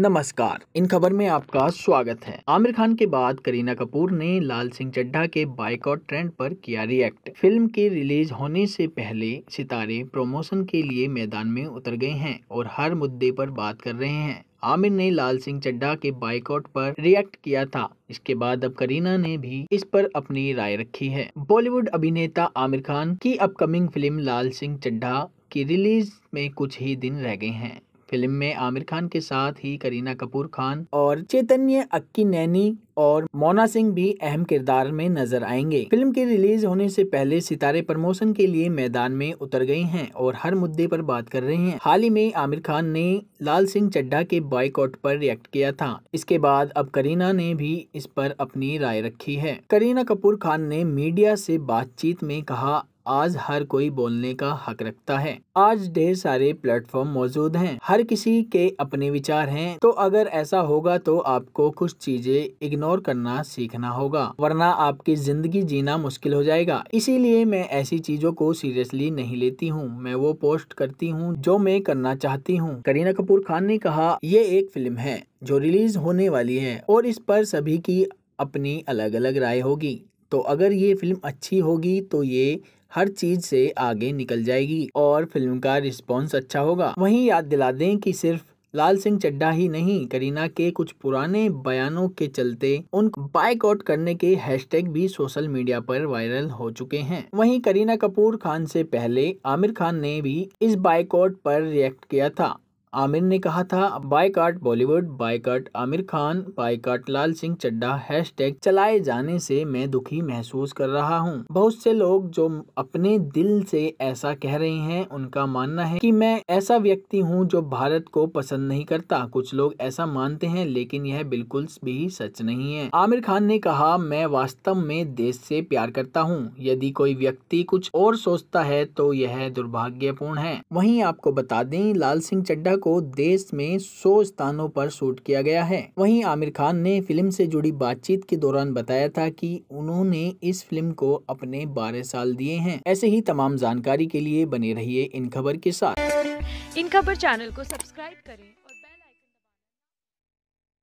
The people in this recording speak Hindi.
नमस्कार इन खबर में आपका स्वागत है आमिर खान के बाद करीना कपूर ने लाल सिंह चड्ढा के बाइकआउट ट्रेंड पर किया रिएक्ट फिल्म के रिलीज होने से पहले सितारे प्रमोशन के लिए मैदान में उतर गए हैं और हर मुद्दे पर बात कर रहे हैं आमिर ने लाल सिंह चड्ढा के बाइकआउट पर रिएक्ट किया था इसके बाद अब करीना ने भी इस पर अपनी राय रखी है बॉलीवुड अभिनेता आमिर खान की अपकमिंग फिल्म लाल सिंह चड्ढा की रिलीज में कुछ ही दिन रह गए हैं फिल्म में आमिर खान के साथ ही करीना कपूर खान और चैतन्य अक्की नैनी और मोना सिंह भी अहम किरदार में नजर आएंगे फिल्म के रिलीज होने से पहले सितारे प्रमोशन के लिए मैदान में उतर गए हैं और हर मुद्दे पर बात कर रहे हैं हाल ही में आमिर खान ने लाल सिंह चड्ढा के बाइकआउट पर रिएक्ट किया था इसके बाद अब करीना ने भी इस पर अपनी राय रखी है करीना कपूर खान ने मीडिया से बातचीत में कहा आज हर कोई बोलने का हक रखता है आज ढेर सारे प्लेटफॉर्म मौजूद हैं हर किसी के अपने विचार हैं तो अगर ऐसा होगा तो आपको कुछ चीजें इग्नोर करना सीखना होगा वरना आपकी जिंदगी जीना मुश्किल हो जाएगा इसीलिए मैं ऐसी चीजों को सीरियसली नहीं लेती हूँ मैं वो पोस्ट करती हूँ जो मैं करना चाहती हूँ करीना कपूर खान ने कहा ये एक फिल्म है जो रिलीज होने वाली है और इस पर सभी की अपनी अलग अलग राय होगी तो अगर ये फिल्म अच्छी होगी तो ये हर चीज से आगे निकल जाएगी और फिल्म का रिस्पॉन्स अच्छा होगा वहीं याद दिला दें कि सिर्फ लाल सिंह चड्ढा ही नहीं करीना के कुछ पुराने बयानों के चलते उन बाइकआउट करने के हैशटैग भी सोशल मीडिया पर वायरल हो चुके हैं वहीं करीना कपूर खान से पहले आमिर खान ने भी इस बाइकआउट पर रिएक्ट किया था आमिर ने कहा था बाय काट बॉलीवुड बाय काट Aamir Khan boycott Lal Singh Chaddha hashtag चलाए जाने से मैं दुखी महसूस कर रहा हूं। बहुत से लोग जो अपने दिल से ऐसा कह रहे हैं उनका मानना है कि मैं ऐसा व्यक्ति हूं जो भारत को पसंद नहीं करता कुछ लोग ऐसा मानते हैं लेकिन यह बिल्कुल भी सच नहीं है आमिर खान ने कहा मैं वास्तव में देश से प्यार करता हूँ यदि कोई व्यक्ति कुछ और सोचता है तो यह दुर्भाग्यपूर्ण है वही आपको बता दें लाल सिंह चड्डा को देश में 100 स्थानों पर शूट किया गया है वहीं आमिर खान ने फिल्म से जुड़ी बातचीत के दौरान बताया था कि उन्होंने इस फिल्म को अपने 12 साल दिए हैं ऐसे ही तमाम जानकारी के लिए बने रहिए इन खबर के साथ इन खबर चैनल को सब्सक्राइब करें